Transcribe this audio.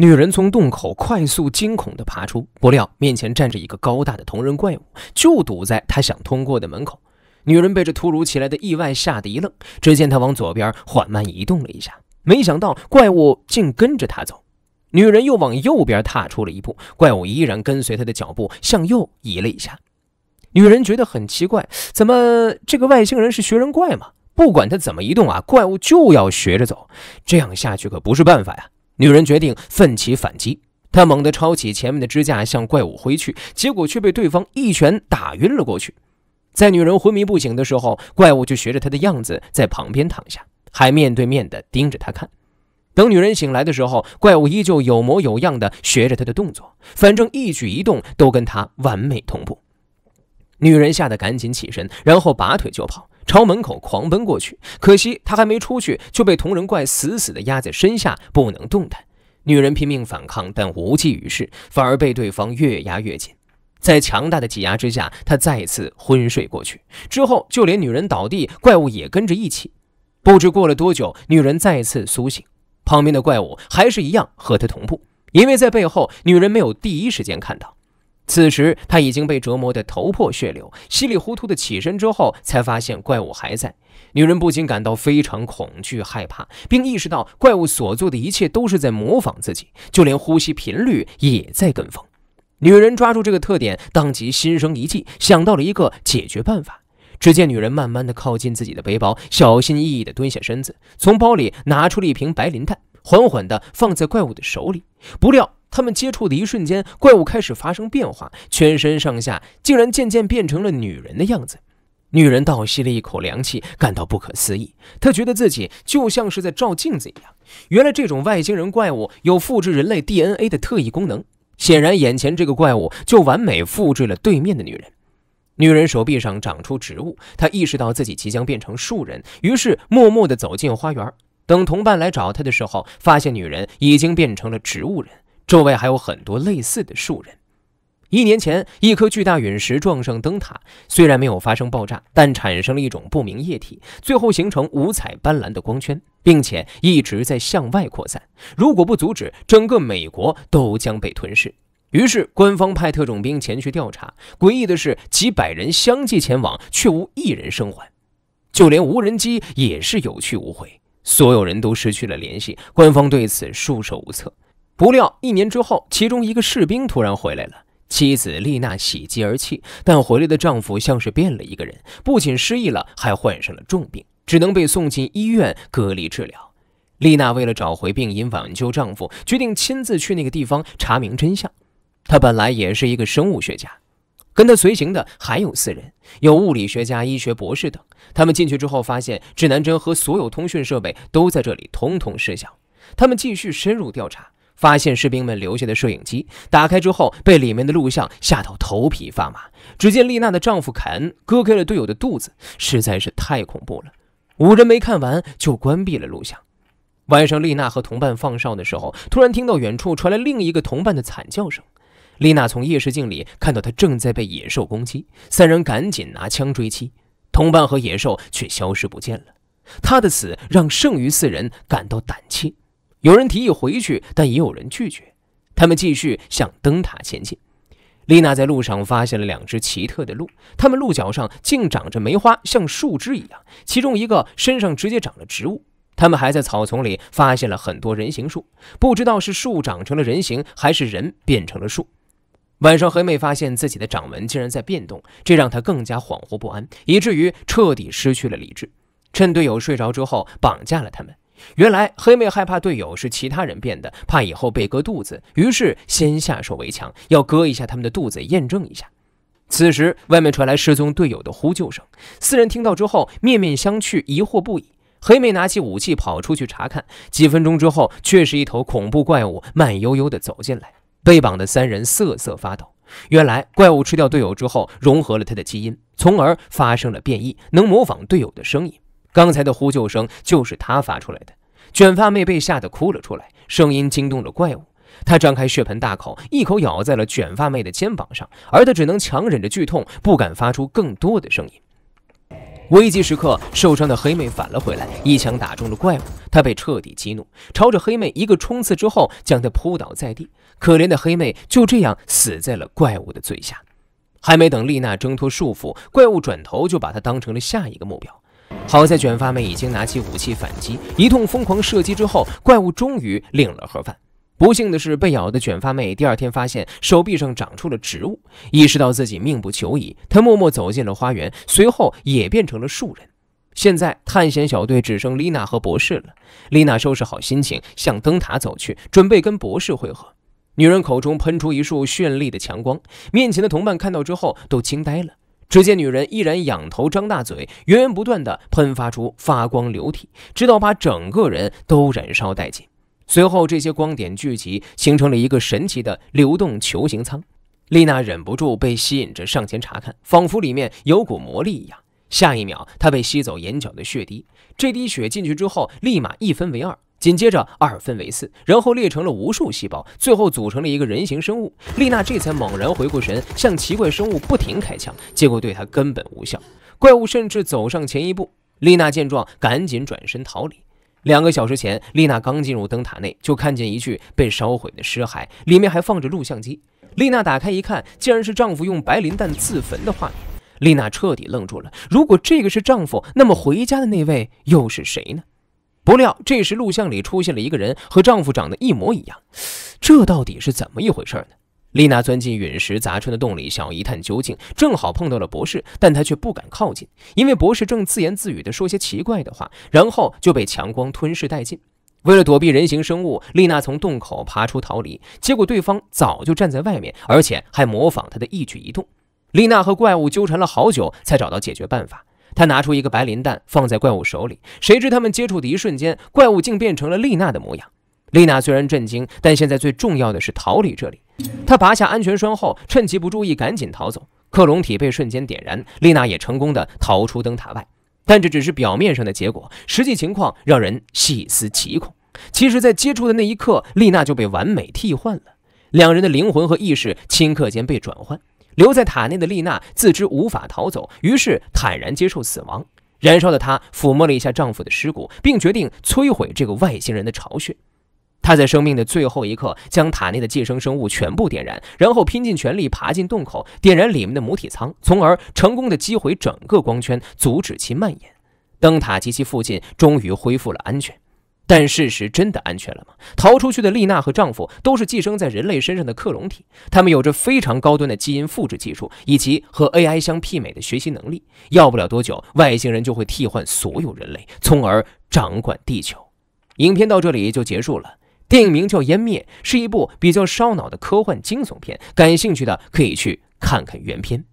女人从洞口快速、惊恐地爬出，不料面前站着一个高大的铜人怪物，就堵在她想通过的门口。女人被这突如其来的意外吓得一愣，只见她往左边缓慢移动了一下，没想到怪物竟跟着她走。女人又往右边踏出了一步，怪物依然跟随她的脚步向右移了一下。女人觉得很奇怪，怎么这个外星人是学人怪吗？不管他怎么移动啊，怪物就要学着走，这样下去可不是办法呀。女人决定奋起反击，她猛地抄起前面的支架向怪物挥去，结果却被对方一拳打晕了过去。在女人昏迷不醒的时候，怪物就学着她的样子在旁边躺下，还面对面的盯着她看。等女人醒来的时候，怪物依旧有模有样的学着她的动作，反正一举一动都跟她完美同步。女人吓得赶紧起身，然后拔腿就跑。朝门口狂奔过去，可惜他还没出去，就被同人怪死死地压在身下，不能动弹。女人拼命反抗，但无济于事，反而被对方越压越紧。在强大的挤压之下，她再次昏睡过去。之后，就连女人倒地，怪物也跟着一起。不知过了多久，女人再次苏醒，旁边的怪物还是一样和她同步，因为在背后，女人没有第一时间看到。此时，他已经被折磨得头破血流，稀里糊涂的起身之后，才发现怪物还在。女人不禁感到非常恐惧、害怕，并意识到怪物所做的一切都是在模仿自己，就连呼吸频率也在跟风。女人抓住这个特点，当即心生一计，想到了一个解决办法。只见女人慢慢的靠近自己的背包，小心翼翼的蹲下身子，从包里拿出了一瓶白磷弹，缓缓的放在怪物的手里。不料，他们接触的一瞬间，怪物开始发生变化，全身上下竟然渐渐变成了女人的样子。女人倒吸了一口凉气，感到不可思议。她觉得自己就像是在照镜子一样。原来这种外星人怪物有复制人类 DNA 的特异功能。显然，眼前这个怪物就完美复制了对面的女人。女人手臂上长出植物，她意识到自己即将变成树人，于是默默地走进花园。等同伴来找她的时候，发现女人已经变成了植物人。周围还有很多类似的树人。一年前，一颗巨大陨石撞上灯塔，虽然没有发生爆炸，但产生了一种不明液体，最后形成五彩斑斓的光圈，并且一直在向外扩散。如果不阻止，整个美国都将被吞噬。于是，官方派特种兵前去调查。诡异的是，几百人相继前往，却无一人生还，就连无人机也是有去无回，所有人都失去了联系。官方对此束手无策。不料，一年之后，其中一个士兵突然回来了。妻子丽娜喜极而泣，但回来的丈夫像是变了一个人，不仅失忆了，还患上了重病，只能被送进医院隔离治疗。丽娜为了找回病因、挽救丈夫，决定亲自去那个地方查明真相。她本来也是一个生物学家，跟她随行的还有四人，有物理学家、医学博士等。他们进去之后，发现指南针和所有通讯设备都在这里，统统失效。他们继续深入调查。发现士兵们留下的摄影机，打开之后被里面的录像吓到头皮发麻。只见丽娜的丈夫凯恩割开了队友的肚子，实在是太恐怖了。五人没看完就关闭了录像。晚上，丽娜和同伴放哨的时候，突然听到远处传来另一个同伴的惨叫声。丽娜从夜视镜里看到他正在被野兽攻击，三人赶紧拿枪追击，同伴和野兽却消失不见了。他的死让剩余四人感到胆怯。有人提议回去，但也有人拒绝。他们继续向灯塔前进。丽娜在路上发现了两只奇特的鹿，它们鹿角上竟长着梅花，像树枝一样。其中一个身上直接长了植物。他们还在草丛里发现了很多人形树，不知道是树长成了人形，还是人变成了树。晚上，黑妹发现自己的掌纹竟然在变动，这让她更加恍惚不安，以至于彻底失去了理智。趁队友睡着之后，绑架了他们。原来黑妹害怕队友是其他人变的，怕以后被割肚子，于是先下手为强，要割一下他们的肚子验证一下。此时外面传来失踪队友的呼救声，四人听到之后面面相觑，疑惑不已。黑妹拿起武器跑出去查看，几分钟之后，却是一头恐怖怪物慢悠悠地走进来，被绑的三人瑟瑟发抖。原来怪物吃掉队友之后融合了他的基因，从而发生了变异，能模仿队友的声音。刚才的呼救声就是她发出来的。卷发妹被吓得哭了出来，声音惊动了怪物。他张开血盆大口，一口咬在了卷发妹的肩膀上，而她只能强忍着剧痛，不敢发出更多的声音。危急时刻，受伤的黑妹返了回来，一枪打中了怪物。他被彻底激怒，朝着黑妹一个冲刺之后，将她扑倒在地。可怜的黑妹就这样死在了怪物的嘴下。还没等丽娜挣脱束缚，怪物转头就把她当成了下一个目标。好在卷发妹已经拿起武器反击，一通疯狂射击之后，怪物终于领了盒饭。不幸的是，被咬的卷发妹第二天发现手臂上长出了植物，意识到自己命不久矣，她默默走进了花园，随后也变成了树人。现在探险小队只剩丽娜和博士了。丽娜收拾好心情，向灯塔走去，准备跟博士会合。女人口中喷出一束绚丽的强光，面前的同伴看到之后都惊呆了。只见女人依然仰头张大嘴，源源不断的喷发出发光流体，直到把整个人都燃烧殆尽。随后，这些光点聚集，形成了一个神奇的流动球形舱。丽娜忍不住被吸引着上前查看，仿佛里面有股魔力一样。下一秒，她被吸走眼角的血滴，这滴血进去之后，立马一分为二。紧接着二分为四，然后裂成了无数细胞，最后组成了一个人形生物。丽娜这才猛然回过神，向奇怪生物不停开枪，结果对她根本无效。怪物甚至走上前一步，丽娜见状赶紧转身逃离。两个小时前，丽娜刚进入灯塔内，就看见一具被烧毁的尸骸，里面还放着录像机。丽娜打开一看，竟然是丈夫用白磷弹自焚的画面。丽娜彻底愣住了。如果这个是丈夫，那么回家的那位又是谁呢？不料，这时录像里出现了一个人，和丈夫长得一模一样，这到底是怎么一回事呢？丽娜钻进陨石砸穿的洞里，想要一探究竟，正好碰到了博士，但她却不敢靠近，因为博士正自言自语地说些奇怪的话，然后就被强光吞噬殆尽。为了躲避人形生物，丽娜从洞口爬出逃离，结果对方早就站在外面，而且还模仿她的一举一动。丽娜和怪物纠缠了好久，才找到解决办法。他拿出一个白磷弹，放在怪物手里。谁知他们接触的一瞬间，怪物竟变成了丽娜的模样。丽娜虽然震惊，但现在最重要的是逃离这里。她拔下安全栓后，趁其不注意，赶紧逃走。克隆体被瞬间点燃，丽娜也成功的逃出灯塔外。但这只是表面上的结果，实际情况让人细思极恐。其实，在接触的那一刻，丽娜就被完美替换了，两人的灵魂和意识顷刻间被转换。留在塔内的丽娜自知无法逃走，于是坦然接受死亡。燃烧的她抚摸了一下丈夫的尸骨，并决定摧毁这个外星人的巢穴。她在生命的最后一刻，将塔内的寄生生物全部点燃，然后拼尽全力爬进洞口，点燃里面的母体舱，从而成功的击毁整个光圈，阻止其蔓延。灯塔及其附近终于恢复了安全。但事实真的安全了吗？逃出去的丽娜和丈夫都是寄生在人类身上的克隆体，他们有着非常高端的基因复制技术，以及和 AI 相媲美的学习能力。要不了多久，外星人就会替换所有人类，从而掌管地球。影片到这里就结束了。电影名叫《湮灭》，是一部比较烧脑的科幻惊悚片，感兴趣的可以去看看原片。